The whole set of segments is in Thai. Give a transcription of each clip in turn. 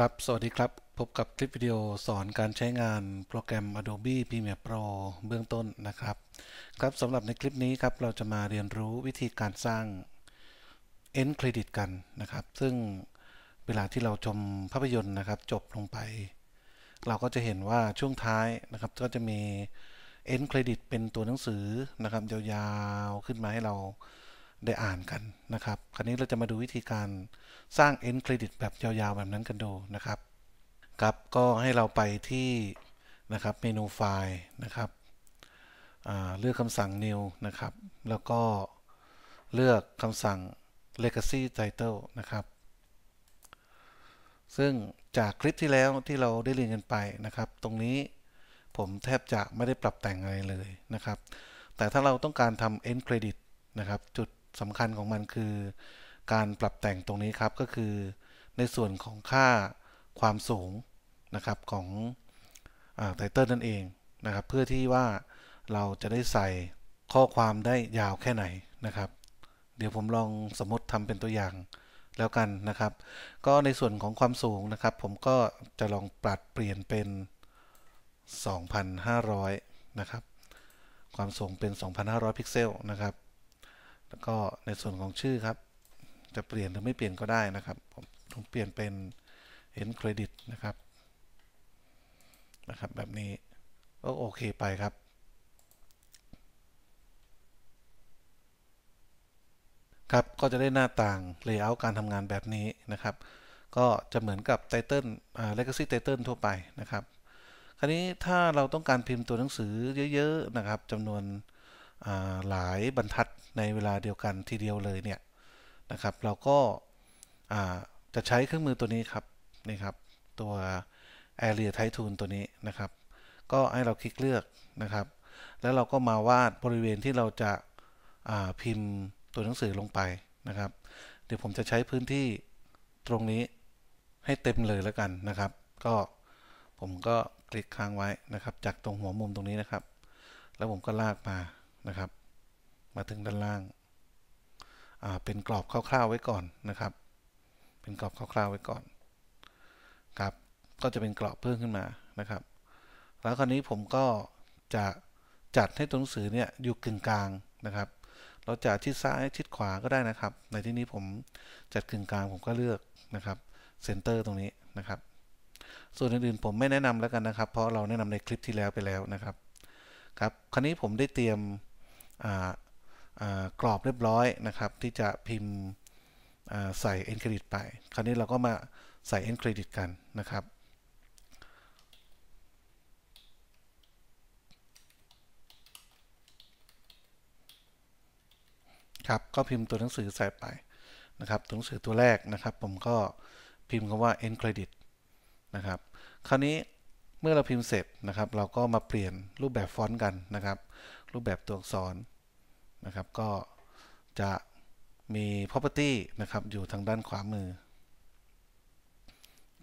ครับ สวัสดีครับ พบกับคลิปวิดีโอสอนการใช้งานโปรแกรม Adobe Premiere Pro เบื้องต้นนะครับ ครับสำหรับในคลิปนี้ครับเราจะมาเรียนรู้วิธีการสร้าง End Credit กันนะครับ ซึ่งเวลาที่เราชมภาพยนตร์นะครับ จบลงไป เราก็จะเห็นว่าช่วงท้ายนะครับก็จะมี End Credit เป็นตัวหนังสือนะครับยาวๆ ขึ้นมาให้เราได้อ่านกันนะครับ คราวนี้เราจะมาดูวิธีการสร้าง end credit แบบยาว ๆ แบบนั้นกันดูนะครับ ครับก็ให้เราไปที่นะครับเมนูไฟล์นะครับเลือกคำสั่ง new นะครับ แล้วก็เลือกคำสั่ง legacy title นะครับ ซึ่งจากคลิปที่แล้วที่เราได้เรียนกันไปนะครับ ตรงนี้ผมแทบจะไม่ได้ปรับแต่งอะไรเลยนะครับ แต่ถ้าเราต้องการทำ end credit นะครับจุดสำคัญของมันคือการปรับแต่งตรงนี้ครับก็คือในส่วนของค่าความสูงนะครับของไตเติลนั่นเองนะครับ เพื่อที่ว่าเราจะได้ใส่ข้อความได้ยาวแค่ไหนนะครับ เดี๋ยวผมลองสมมติทำเป็นตัวอย่างแล้วกันนะครับ ก็ในส่วนของความสูงนะครับ ผมก็จะลองปรับเปลี่ยนเป็น 2,500 นะครับ ความสูงเป็น 2,500 พิกเซลนะครับแล้วก็ในส่วนของชื่อครับ จะเปลี่ยนหรือไม่เปลี่ยนก็ได้นะครับ ผมผมเปลี่ยนเป็น end credit นะครับนะครับ แบบนี้ก็โอเคไปครับ ครับ ก็จะได้หน้าต่าง layout การทำงานแบบนี้นะครับ ก็จะเหมือนกับ title า e g a c y title ทั่วไปนะครับ คราวนี้ถ้าเราต้องการพิมพ์ตัวหนังสือเยอะ ๆนะครับจำนวนหลายบรรทัดในเวลาเดียวกันทีเดียวเลยเนี่ยนะครับ เราก็จะใช้เครื่องมือตัวนี้ครับนี่ครับ ตัว area type tool ตัวนี้นะครับ ก็ให้เราคลิกเลือกนะครับ แล้วเราก็มาวาดบริเวณที่เราจะพิมพ์ตัวหนังสือลงไปนะครับ เดี๋ยวผมจะใช้พื้นที่ตรงนี้ให้เต็มเลยแล้วกันนะครับ ก็ผมก็คลิกค้างไว้นะครับ จากตรงหัวมุมตรงนี้นะครับ แล้วผมก็ลากมานะครับมาถึงด้านล่าง เป็นกรอบคร่าวๆไว้ก่อนนะครับ เป็นกรอบคร่าวๆไว้ก่อน ครับ ก็จะเป็นกรอบเพิ่มขึ้นมา นะครับแล้วคราวนี้ผมก็จะจัดให้ตัวหนังสือเนี่ยอยู่กึ่งกลางนะครับ เราจะทิศซ้ายทิศขวาก็ได้นะครับ ในที่นี้ผมจัดกึ่งกลางผมก็เลือกนะครับเซนเตอร์ตรงนี้นะครับ ส่วนอื่นๆผมไม่แนะนำแล้วกันนะครับ เพราะเราแนะนำในคลิปที่แล้วไปแล้วนะครับ ครับ คราวนี้ผมได้เตรียมกรอบเรียบร้อยนะครับที่จะพิมพ์ใส่ e n credit ไป คราวนี้เราก็มาใส่ e n credit กันนะครับ ครับ ก็พิมพ์ตัวหนังสือใส่ไปนะครับตัวหนังสือตัวแรกนะครับ ผมก็พิมพ์คาว่า e n credit นะครับ คราวนี้เมื่อเราพิมพ์เสร็จนะครับเราก็มาเปลี่ยนรูปแบบฟอนต์กันนะครับ รูปแบบตัวอักษรนะครับก็จะมี property นะครับอยู่ทางด้านขวามือ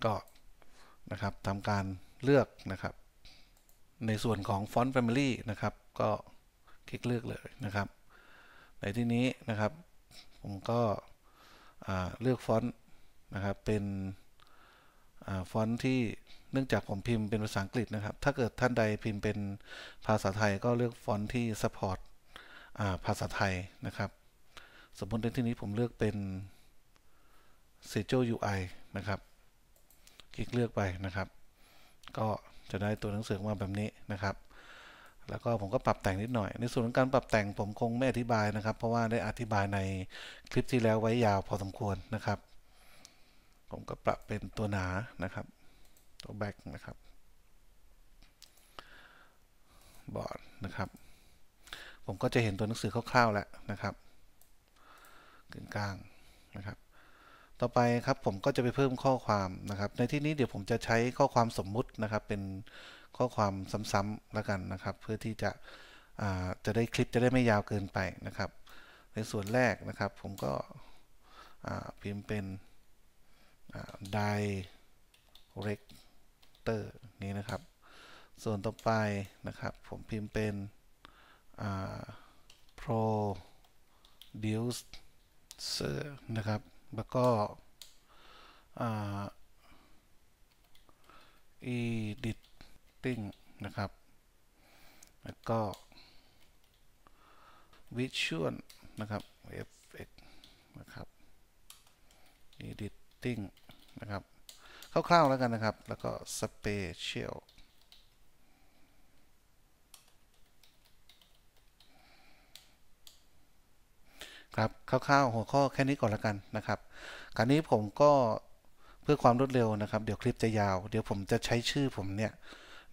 ก็นะครับทำการเลือกนะครับในส่วนของ font Family นะครับก็คลิกเลือกเลยนะครับในที่นี้นะครับผมก็เลือกฟอนต์นะครับเป็นฟอนต์ที่เนื่องจากผมพิมพ์เป็นภาษาอังกฤษนะครับถ้าเกิดท่านใดพิมพ์เป็นภาษาไทย ก็เลือกฟอนต์ที่ support ภาษาไทยนะครับ สมมติในที่นี้ผมเลือกเป็น s e j o UI นะครับ คลิกเลือกไปนะครับ ก็จะได้ตัวหนังสือมาแบบนี้นะครับ แล้วก็ผมก็ปรับแต่งนิดหน่อย ในส่วนของการปรับแต่งผมคงไม่อธิบายนะครับ เพราะว่าได้อธิบายในคลิปที่แล้วไว้ยาวพอสมควรนะครับ ผมก็ปรับเป็นตัวหนานะครับ ตัวแบ็กนะครับบอร์ดนะครับผมก็จะเห็นตัวหนังสือคร่าวๆแล้วนะครับกึ่งกลางนะครับ ต่อไปครับผมก็จะไปเพิ่มข้อความนะครับ ในที่นี้เดี๋ยวผมจะใช้ข้อความสมมุตินะครับ เป็นข้อความซ้ำๆแล้วกันนะครับ เพื่อที่จะจะได้คลิปจะได้ไม่ยาวเกินไปนะครับ ในส่วนแรกนะครับ ผมก็พิมพ์เป็น director นี้นะครับ ส่วนต่อไปนะครับ ผมพิมพ์เป็น producer นะครับ แล้วก็ editing นะครับ แล้วก็ visual นะครับ fx นะครับ editing นะครับ คร่าวๆ แล้วกันนะครับ แล้วก็ spatial ครับ คร่าวๆ หัวข้อแค่นี้ก่อนละกันนะครับคราวนี้ผมก็เพื่อความรวดเร็วนะครับ เดี๋ยวคลิปจะยาว เดี๋ยวผมจะใช้ชื่อผมเนี่ย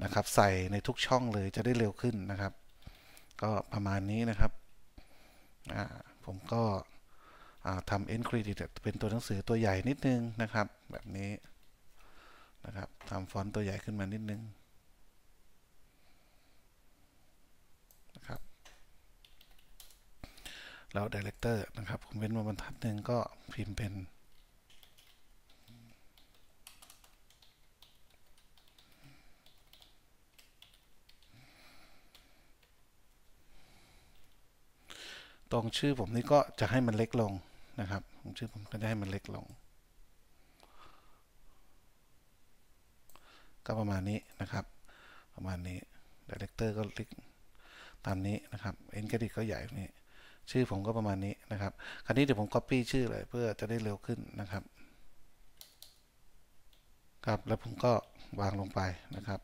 นะครับใส่ในทุกช่องเลยจะได้เร็วขึ้นนะครับ ก็ประมาณนี้นะครับ ผมก็ทำเอ็นครดิตเป็นตัวหนังสือตัวใหญ่นิดนึงนะครับ แบบนี้นะครับทำฟอนต์ตัวใหญ่ขึ้นมานิดนึงแล้ว Director นะครับผมเว้นมาบรรทัดหนึ่งก็พิมพ์เป็น ตรงชื่อผมนี่ก็จะให้มันเล็กลงนะครับชื่อผมก็จะให้มันเล็กลง ก็ประมาณนี้นะครับ ประมาณนี้ดเลกเตอร์ก็เล็กตามนี้นะครับ็นกระดิกก็ใหญ่นี้ชื่อผมก็ประมาณนี้นะครับ คราวนี้เดี๋ยวผม Copy ชื่อเลยเพื่อจะได้เร็วขึ้นนะครับครับ แล้วผมก็วางลงไปนะครับ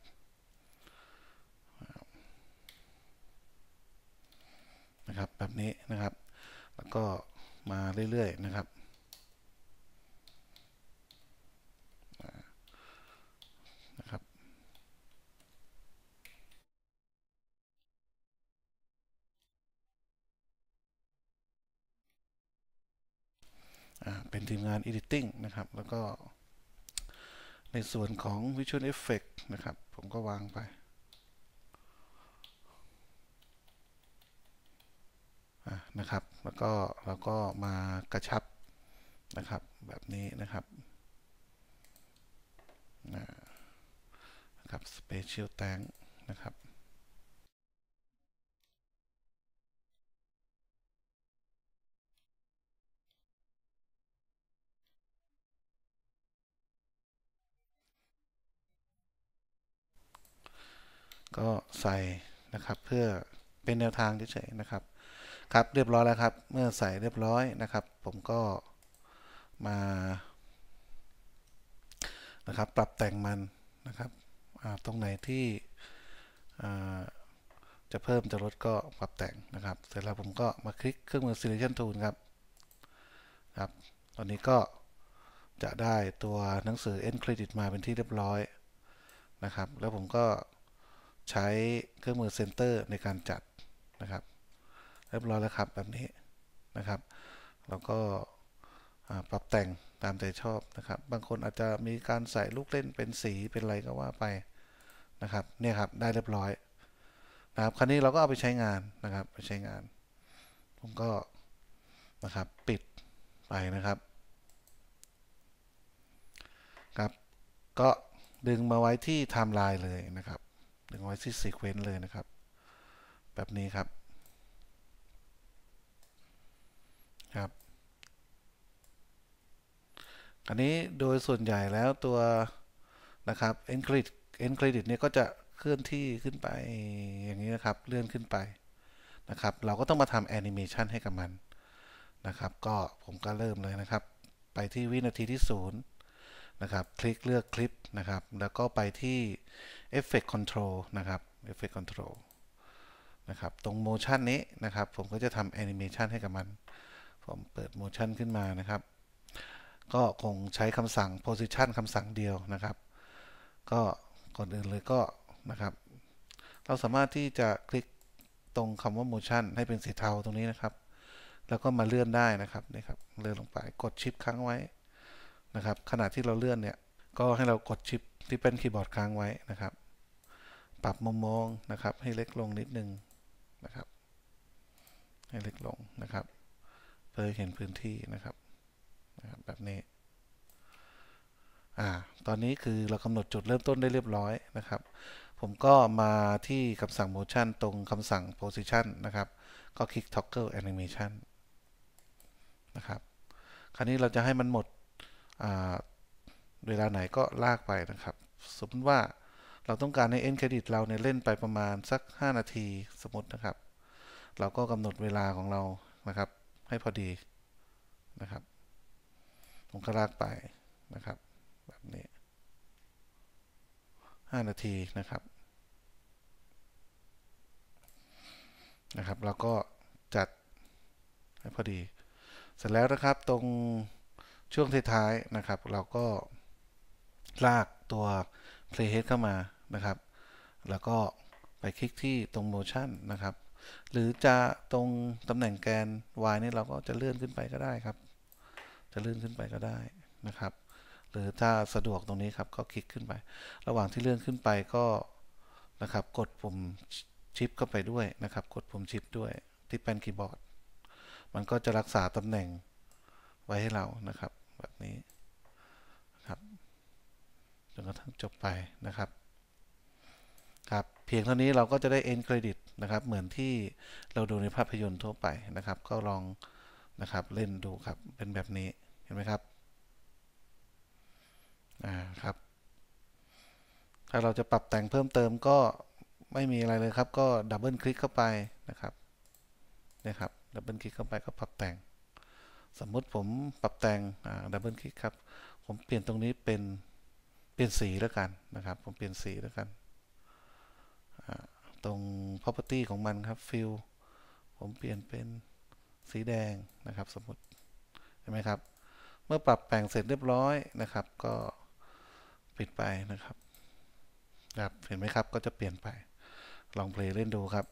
นะครับ แบบนี้นะครับแล้วก็มาเรื่อย ๆ นะครับนทีมงาน Editing นะครับแล้วก็ในส่วนของ Visual Effect นะครับ ผมก็วางไปนะครับ แล้วก็เราก็มากระชับนะครับแบบนี้นะครับนะครับ Special Tank นะครับก็ใส่นะครับเพื่อเป็นแนวทางเฉยๆนะครับ ครับเรียบร้อยแล้วครับ เมื่อใส่เรียบร้อยนะครับ ผมก็มานะครับปรับแต่งมันนะครับตรงไหนที่จะเพิ่มจะลดก็ปรับแต่งนะครับ เสร็จแล้วผมก็มาคลิกเครื่องมือ selection tool ครับครับตอนนี้ก็ จะได้ตัวหนังสือ end credit มาเป็นที่เรียบร้อยนะครับ แล้วผมก็ใช้เครื่องมือเซนเตอร์ในการจัดนะครับ เรียบร้อยแล้วครับแบบนี้นะครับเราก็ปรับแต่งตามใจชอบนะครับ บางคนอาจจะมีการใส่ลูกเล่นเป็นสีเป็นอะไรก็ว่าไปนะครับเนี่ยครับ ได้เรียบร้อยนะครับ คราวนี้เราก็เอาไปใช้งานนะครับไปใช้งาน ผมก็นะครับปิดไปนะครับครับ ก็ดึงมาไว้ที่ไทม์ไลน์เลยนะครับนึงไว้ที่ Sequence เลยนะครับ แบบนี้ครับ ครับ อันนี้โดยส่วนใหญ่แล้วตัวนะครับ end credit end credit เนี่ยก็จะเคลื่อนที่ขึ้นไปอย่างนี้นะครับเลื่อนขึ้นไปนะครับ เราก็ต้องมาทำแอนิเมชันให้กับมันนะครับก็ผมก็เริ่มเลยนะครับ ไปที่วินาทีที่0นะครับคลิกเลือกคลิปนะครับ แล้วก็ไปที่ Effect Control นะครับ Effect Control นะครับ ตรง Motion นี้นะครับ ผมก็จะทำ Animation ให้กับมัน ผมเปิด Motion ขึ้นมานะครับ ก็คงใช้คำสั่ง Position คำสั่งเดียวนะครับ ก็ก่อนอื่นเลยก็นะครับเราสามารถที่จะคลิกตรงคำว่า Motion ให้เป็นสีเทาตรงนี้นะครับ แล้วก็มาเลื่อนได้นะครับนี่ครับเลื่อนลงไปกดชิปค้างไว้นะครับขณะที่เราเลื่อนเนี่ยก็ให้เรากดชิปที่เป็นคีย์บอร์ดค้างไว้นะครับ ปรับมุมมองนะครับให้เล็กลงนิดนึงนะครับให้เล็กลงนะครับเพื่อเห็นพื้นที่นะครับนะครับแบบนี้อ่าตอนนี้คือเรากำหนดจุดเริ่มต้นได้เรียบร้อยนะครับ ผมก็มาที่คำสั่ง motion ตรงคำสั่ง position นะครับก็คลิก toggle animation นะครับคราวนี้เราจะให้มันหมดอ่าเวลาไหนก็ลากไปนะครับ สมมติว่าเราต้องการให้อ็นเครดิตเราเนี่ยเล่นไปประมาณ สัก 5 นาทีสมมตินะครับ เราก็กำหนดเวลาของเรานะครับให้พอดีนะครับผมก็ลากไปนะครับแบบนี้ 5 นาทีนะครับนะครับแล้วก็จัดให้พอดี เสร็จแล้วนะครับตรงช่วงท้ายๆนะครับเราก็ลากตัว playhead เข้ามานะครับ แล้วก็ไปคลิกที่ตรง motion นะครับหรือจะตรงตำแหน่งแกน y นี่เราก็จะเลื่อนขึ้นไปก็ได้ครับ จะเลื่อนขึ้นไปก็ได้นะครับ หรือถ้าสะดวกตรงนี้ครับก็คลิกขึ้นไป ระหว่างที่เลื่อนขึ้นไปก็นะครับ กดปุ่มชิปเข้าไปด้วยนะครับกดปุ่มชิปด้วยที่แป้นคีย์บอร์ด มันก็จะรักษาตำแหน่งไว้ให้เรานะครับ แบบนี้จนกระทั่งจบไปนะครับ ครับ เพียงเท่านี้เราก็จะได้ end credit นะครับ เหมือนที่เราดูในภาพยนตร์ทั่วไปนะครับ ก็ลองนะครับเล่นดูครับเป็นแบบนี้เห็นไหมครับอ่าครับ ถ้าเราจะปรับแต่งเพิ่มเติมก็ไม่มีอะไรเลยครับ ก็ดับเบิลคลิกเข้าไปนะครับนะครับดับเบิลคลิกเข้าไปก็ปรับแต่ง สมมุติผมปรับแต่งดับเบิลคลิกครับ ผมเปลี่ยนตรงนี้เป็นเปลี่ยนสีแล้วกันนะครับ ผมเปลี่ยนสีแล้วกันตรง property ของมันครับ fill ผมเปลี่ยนเป็นสีแดงนะครับสมมติเห็นไหมครับ เมื่อปรับแต่งเสร็จเรียบร้อยนะครับ ก็ปิดไปนะครับครับเห็นไหมครับ ก็จะเปลี่ยนไปลองเพลย์เล่นดูครับ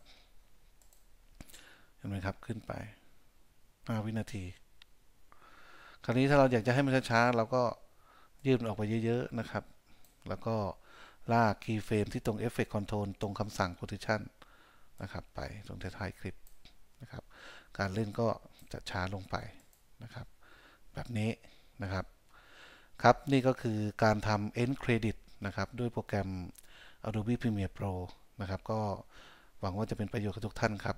เห็นไหมครับขึ้นไป5วินาที คราวนี้ถ้าเราอยากจะให้มันช้าๆเราก็ยืดออกไปเยอะ ๆ นะครับ แล้วก็ลากคีย์เฟรมที่ตรง effect control ตรงคำสั่ง position นะครับ ไปตรงท้ายคลิป นะครับ การเล่นก็จะช้าลงไป นะครับ แบบนี้นะครับ ครับ นี่ก็คือการทำ end credit นะครับ ด้วยโปรแกรม Adobe Premiere Pro นะครับ ก็หวังว่าจะเป็นประโยชน์กับทุกท่านครับ